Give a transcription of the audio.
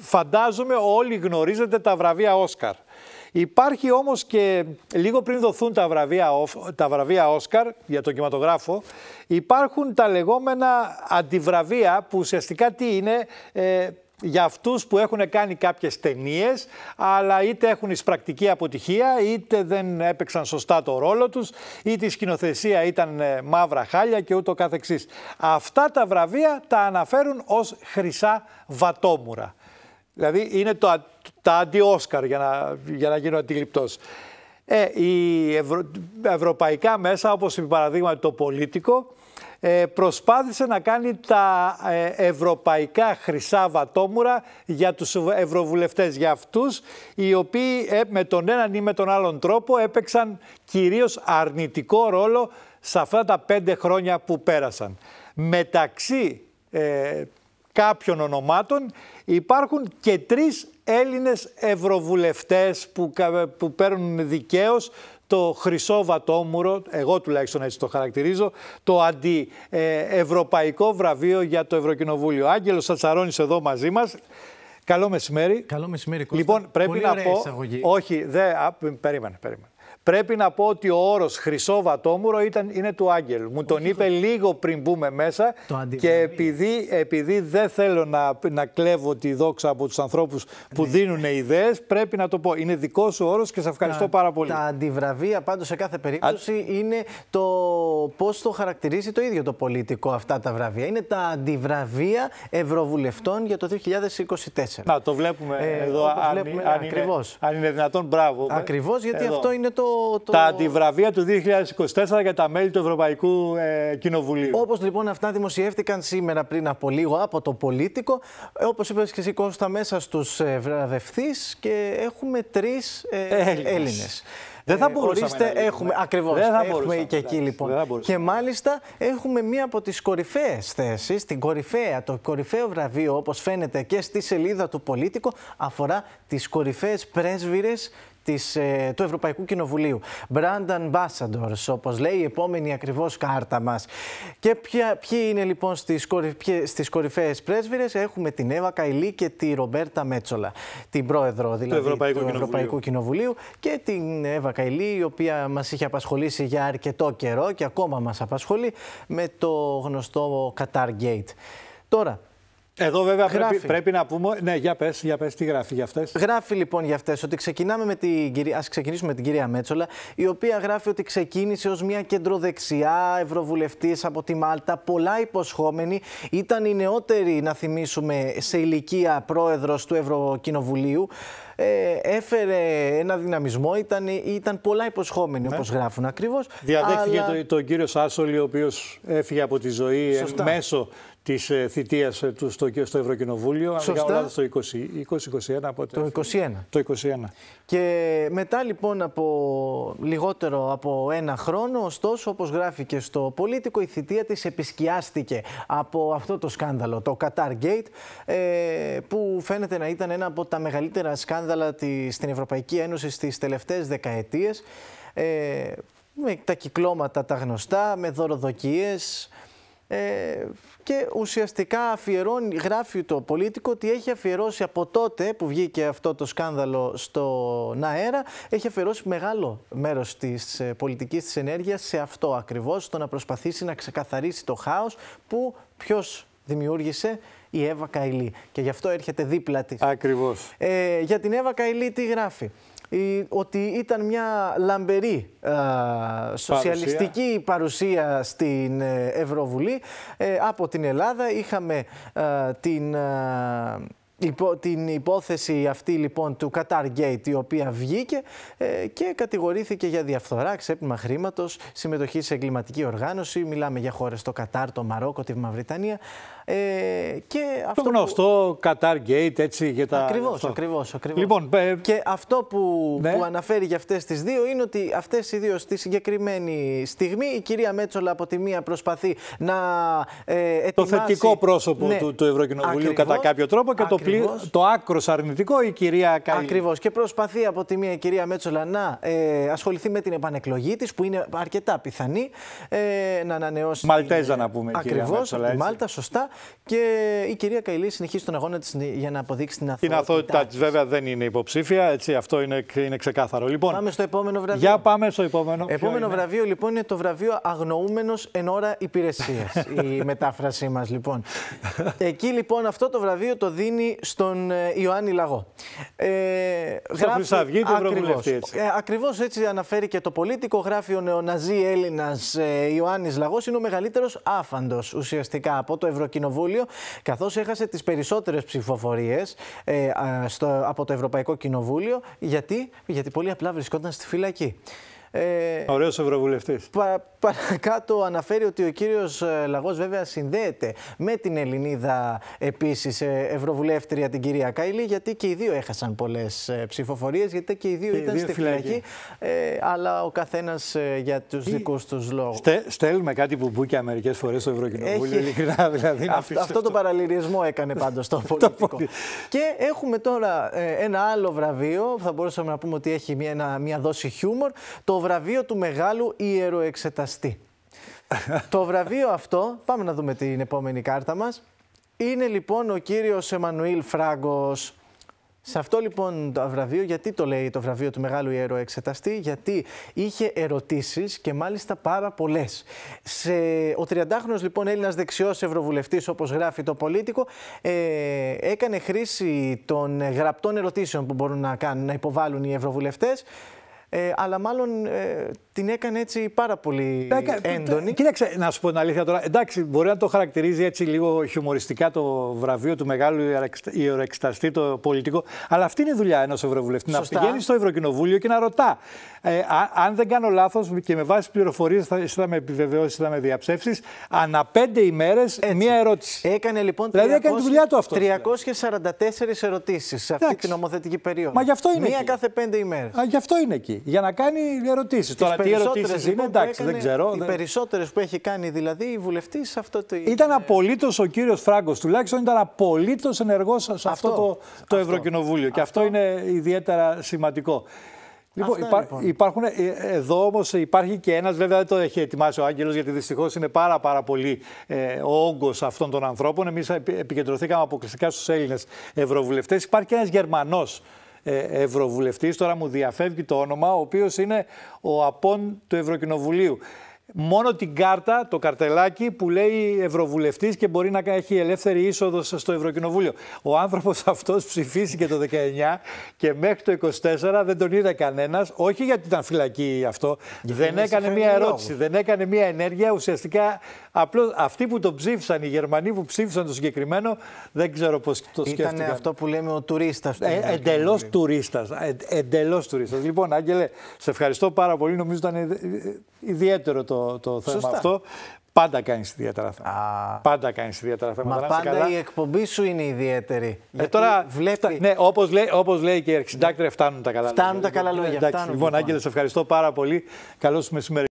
φαντάζομαι όλοι γνωρίζετε τα βραβεία Όσκαρ. Υπάρχει όμως και λίγο πριν δοθούν τα βραβεία, τα βραβεία Όσκαρ για τον κινηματογράφο, υπάρχουν τα λεγόμενα αντιβραβεία που ουσιαστικά τι είναι, ε, για αυτούς που έχουν κάνει κάποιες ταινίες, αλλά είτε έχουν εισπρακτική αποτυχία, είτε δεν έπαιξαν σωστά το ρόλο τους, είτε η σκηνοθεσία ήταν ε, μαύρα χάλια και ούτω καθεξής. Αυτά τα βραβεία τα αναφέρουν ως χρυσά βατόμουρα. Δηλαδή είναι το, τα αντι-Όσκαρ για να, για να γίνω αντιληπτός. Ε, οι ευρωπαϊκά μέσα, όπως παραδείγμα το πολίτικο, ε, προσπάθησε να κάνει τα ε, ευρωπαϊκά χρυσά βατόμουρα για τους ευρωβουλευτές, για αυτούς οι οποίοι ε, με τον έναν ή με τον άλλον τρόπο έπαιξαν κυρίως αρνητικό ρόλο σε αυτά τα πέντε χρόνια που πέρασαν. Μεταξύ ε, κάποιων ονομάτων υπάρχουν και τρεις Έλληνες ευρωβουλευτές που, που παίρνουν δικαίως το χρυσό βατόμουρο, εγώ τουλάχιστον έτσι το χαρακτηρίζω, το αντιευρωπαϊκό βραβείο για το Ευρωκοινοβούλιο. Άγγελος Σατσαρώνης εδώ μαζί μας. Καλό μεσημέρι. Καλό μεσημέρι, Κώστα. Λοιπόν, πρέπει να πω... Εισαγωγή. Όχι, δεν... Περίμενε, περίμενε. Πρέπει να πω ότι ο όρος Χρυσό Βατόμουρο ήταν, είναι του Άγγελ. Μου τον είπε λίγο πριν μπούμε μέσα. και επειδή, επειδή δεν θέλω να, να κλέβω τη δόξα από τους ανθρώπους που ναι. δίνουν ιδέες, πρέπει να το πω. Είναι δικός σου όρος και σε ευχαριστώ τα, πάρα πολύ. Τα αντιβραβεία πάντως σε κάθε περίπτωση είναι το πώς το χαρακτηρίζει το ίδιο το πολιτικό αυτά τα βραβεία. Είναι τα αντιβραβεία Ευρωβουλευτών για το 2024. Να το βλέπουμε ε, εδώ, αν, βλέπουμε, αν, είναι, αν, είναι, δυνατόν. Μπράβο. Ακριβώς γιατί αυτό είναι το το... Τα αντιβραβεία του 2024 για τα μέλη του Ευρωπαϊκού ε, Κοινοβουλίου. Όπως λοιπόν αυτά δημοσιεύτηκαν σήμερα πριν από λίγο από το Πολίτικο. Ε, όπως είπες και εσύ, Κώστα, μέσα στους ε, βραβευτεί και έχουμε τρεις ε, Έλληνες. Δεν θα μπορούσαμε. έχουμε. Ακριβώς. Δεν θα έχουμε μπορούσαμε, και εκεί λοιπόν. και μάλιστα έχουμε μία από τις κορυφαίες θέσεις, την κορυφαία, το κορυφαίο βραβείο, όπως φαίνεται και στη σελίδα του πολίτικου, αφορά τις κορυφαίες πρέσβυρες της, ε, του Ευρωπαϊκού Κοινοβουλίου. Brand ambassadors, όπως λέει η επόμενη ακριβώς κάρτα μας. Και ποια, ποιοι είναι λοιπόν στις, κορυ, στις κορυφαίες πρέσβυρες έχουμε την Εύα Καηλή και τη Ρομπέρτα Μέτσολα, την πρόεδρο δηλαδή του Ευρωπαϊκού, του Κοινοβουλίου. και την Εύα Καηλή η οποία μας είχε απασχολήσει για αρκετό καιρό και ακόμα μας απασχολεί με το γνωστό Qatar Gate. Τώρα, εδώ βέβαια πρέπει, πρέπει, να πούμε. Ναι, για πες, για πες, τι γράφει για αυτές. Γράφει λοιπόν για αυτές ότι ξεκινάμε με την κυρία. Ας ξεκινήσουμε με την κυρία Μέτσολα, η οποία γράφει ότι ξεκίνησε ως μια κεντροδεξιά ευρωβουλευτής από τη Μάλτα, πολλά υποσχόμενη. Ήταν η νεότερη, να θυμίσουμε, σε ηλικία πρόεδρος του Ευρωκοινοβουλίου ε, έφερε ένα δυναμισμό, ήταν, ήταν πολλά υποσχόμενοι ναι. όπως γράφουν ακριβώς. Διαδέχθηκε αλλά... τον το κύριο Σάσολη, ο οποίος έφυγε από τη ζωή ε, Σωστά. μέσω της ε, θητείας ε, του στο, στο Ευρωκοινοβούλιο. Αν το 2021 από το 2021 το Και μετά λοιπόν από λιγότερο από ένα χρόνο, ωστόσο όπως γράφει και στο Πολίτικο, η θητεία της επισκιάστηκε από αυτό το σκάνδαλο, το Qatar Gate, που φαίνεται να ήταν ένα από τα μεγαλύτερα σκάνδαλα στην Ευρωπαϊκή Ένωση στις τελευταίες δεκαετίες ε, με τα κυκλώματα τα γνωστά, με δωροδοκίες ε, και ουσιαστικά αφιερώνει, γράφει το πολίτικο ότι έχει αφιερώσει από τότε που βγήκε αυτό το σκάνδαλο στον αέρα, έχει αφιερώσει μεγάλο μέρος της ε, πολιτικής της ενέργειας σε αυτό ακριβώς, στο να προσπαθήσει να ξεκαθαρίσει το χάος που ποιος δημιούργησε η Εύα Καϊλή Και γι' αυτό έρχεται δίπλα της. Ακριβώς. Ε, για την Εύα Καϊλή τι γράφει. ότι ήταν μια λαμπερή ε, σοσιαλιστική παρουσία, στην ε, Ευρωβουλή. Ε, από την Ελλάδα είχαμε ε, την την υπόθεση αυτή λοιπόν του Qatar Gate η οποία βγήκε ε, και κατηγορήθηκε για διαφθορά, ξέπλυμα χρήματος, συμμετοχή σε εγκληματική οργάνωση. Μιλάμε για χώρες το Κατάρ, το Μαρόκο, τη Μαυριτανία. Ε, και το αυτό γνωστό που... Qatar Gate, έτσι για τα. Ακριβώς, ακριβώ. Λοιπόν, ε, Και αυτό που, ναι. που αναφέρει για αυτές τις δύο είναι ότι αυτές οι δύο στη συγκεκριμένη στιγμή η κυρία Μέτσολα από τη μία προσπαθεί να ε, ετοιμάσει... Το θετικό πρόσωπο ναι. του, του Ευρωκοινοβουλίου ακριβώς, κατά κάποιο τρόπο και το, το άκρο αρνητικό η κυρία Καλή. Ακριβώς. Και προσπαθεί από τη μία η κυρία Μέτσολα να ε, ασχοληθεί με την επανεκλογή της που είναι αρκετά πιθανή ε, να ανανεώσει. Μαλτέζα να πούμε. Ακριβώ. Μάλτα, σωστά. Και η κυρία Καηλή συνεχίζει τον αγώνα της για να αποδείξει την αθότητά Την αθότητά τη, βέβαια, δεν είναι υποψήφια. Έτσι, αυτό είναι, είναι ξεκάθαρο. Λοιπόν, πάμε στο επόμενο βραβείο. Για πάμε στο επόμενο. Επόμενο βραβείο, λοιπόν, είναι το βραβείο Αγνοούμενος εν ώρα υπηρεσίας. η μετάφρασή μας, λοιπόν. Εκεί, λοιπόν, αυτό το βραβείο το δίνει στον ε, Ιωάννη Λαγό. Ε, στο γράφει, του έτσι. Ε, ακριβώς έτσι αναφέρει και το πολίτικο. Γράφει ο νεοναζί Έλληνας ε, Ιωάννης Λαγός. Είναι ο μεγαλύτερος άφαντος ουσιαστικά από το Ευρωκοινοβούλιο Κοινοβούλιο, καθώς έχασε τις περισσότερες ψηφοφορίες ε, από το Ευρωπαϊκό Κοινοβούλιο. Γιατί, γιατί πολύ απλά βρισκόταν στη φυλακή. Ε, Ωραίος Ευρωβουλευτής. Παρακάτω αναφέρει ότι ο κύριος ε, Λαγός βέβαια συνδέεται με την Ελληνίδα επίσης ε, Ευρωβουλεύτρια την κυρία Καϊλή γιατί και οι δύο έχασαν πολλές ε, ψηφοφορίες γιατί και οι δύο ήταν στη φυλακή αλλά ο καθένας για τους Ή... δικούς τους λόγους. Στε, στέλνουμε κάτι που μπουμπούκια μερικές φορές στο Ευρωκοινοβούλιο Έχει... ειλικρινά δηλαδή. αυτό, το παραλυρισμό έκανε πάντως το πολιτικό. και έχουμε τώρα ένα άλλο βραβείο θα μπορούσαμε να πούμε ότι έχει μια, μια, δόση χιούμορ το βραβείο του μεγάλου ιεροεξεταστή το βραβείο αυτό, πάμε να δούμε την επόμενη κάρτα μας, είναι λοιπόν ο κύριος Εμμανουήλ Φράγκος. Σε αυτό λοιπόν το βραβείο, γιατί το λέει το βραβείο του Μεγάλου Ιερό Εξεταστή, γιατί είχε ερωτήσεις και μάλιστα πάρα πολλές. Σε, ο 30χρονος λοιπόν Έλληνας δεξιός ευρωβουλευτής, όπως γράφει το πολίτικο, ε, έκανε χρήση των γραπτών ερωτήσεων που μπορούν να, κάνουν, να υποβάλουν οι ευρωβουλευτές, ε, αλλά μάλλον ε, την έκανε έτσι πάρα πολύ έντονη. Κοίταξε, να σου πω την αλήθεια τώρα. Εντάξει, μπορεί να το χαρακτηρίζει έτσι λίγο χιουμοριστικά το βραβείο του μεγάλου ιεροεξεταστή, το πολιτικό. Αλλά αυτή είναι η δουλειά ενός Ευρωβουλευτή. Να πηγαίνει στο Ευρωκοινοβούλιο και να ρωτά. Ε, αν δεν κάνω λάθος και με βάση πληροφορίες, θα, θα με επιβεβαιώσεις, θα με διαψεύσεις. Ανά πέντε ημέρες μία ερώτηση. Έκανε λοιπόν 300, δηλαδή έκανε τη δουλειά του αυτός. 344 ερωτήσεις σε αυτή την νομοθετική περίοδο. Μα γι' αυτό είναι. Μία εκεί. κάθε πέντε ημέρες. Γι' αυτό είναι εκεί. Για να κάνει ερωτήσεις. Τώρα τι ερωτήσεις είναι, λοιπόν εντάξει, δεν ξέρω. Οι περισσότερες που έχει κάνει δηλαδή η βουλευτή σε αυτό το. Ήταν ε, απολύτως ο κύριος Φράγκος, τουλάχιστον ήταν απολύτως ενεργός σε αυτό, αυτό, το, το Ευρωκοινοβούλιο. Και αυτό είναι ιδιαίτερα σημαντικό. Λοιπόν, λοιπόν. Υπάρχουν, ε, εδώ όμως υπάρχει και ένας, βέβαια δεν το έχει ετοιμάσει ο Άγγελος, γιατί δυστυχώς είναι πάρα, πάρα πολύ ε, ο όγκος αυτών των ανθρώπων. Εμείς επικεντρωθήκαμε αποκλειστικά στους Έλληνες Ευρωβουλευτές. Υπάρχει και ένας Γερμανός Ευρωβουλευτή, Ευρωβουλευτής, τώρα μου διαφεύγει το όνομα, ο οποίος είναι ο απόν του Ευρωκοινοβουλίου μόνο την κάρτα, το καρτελάκι που λέει Ευρωβουλευτής και μπορεί να έχει ελεύθερη είσοδο στο Ευρωκοινοβούλιο. Ο άνθρωπος αυτός ψηφίστηκε το 19 και μέχρι το 24 δεν τον είδε κανένας, όχι γιατί ήταν φυλακή αυτό, δεν έκανε μία ερώτηση, δεν έκανε μία ενέργεια. Ουσιαστικά απλώς αυτοί που τον ψήφισαν, οι Γερμανοί που ψήφισαν το συγκεκριμένο, δεν ξέρω πώς το σκέφτηκαν. Ήταν αυτό που λέμε ο τουρίστας. Ε, Εντελώς τουρίστας. Ε, Λοιπόν, Άγγελε, σε ευχαριστώ πάρα πολύ. Νομίζω ήταν ε, ιδιαίτερο το, το, θέμα αυτό. Πάντα κάνεις ιδιαίτερα θέματα. Πάντα κάνεις ιδιαίτερα θέματα. Μα πάντα η εκπομπή σου είναι ιδιαίτερη. Ε, τώρα βλέπει. Ναι, όπως λέει, όπως λέει και η Ερξιντάκτρια, φτάνουν τα καλά λόγια. Φτάνουν τα καλά λόγια. Λοιπόν, Άγγελε, σε ευχαριστώ πάρα πολύ. Καλώς με μεσημέρι.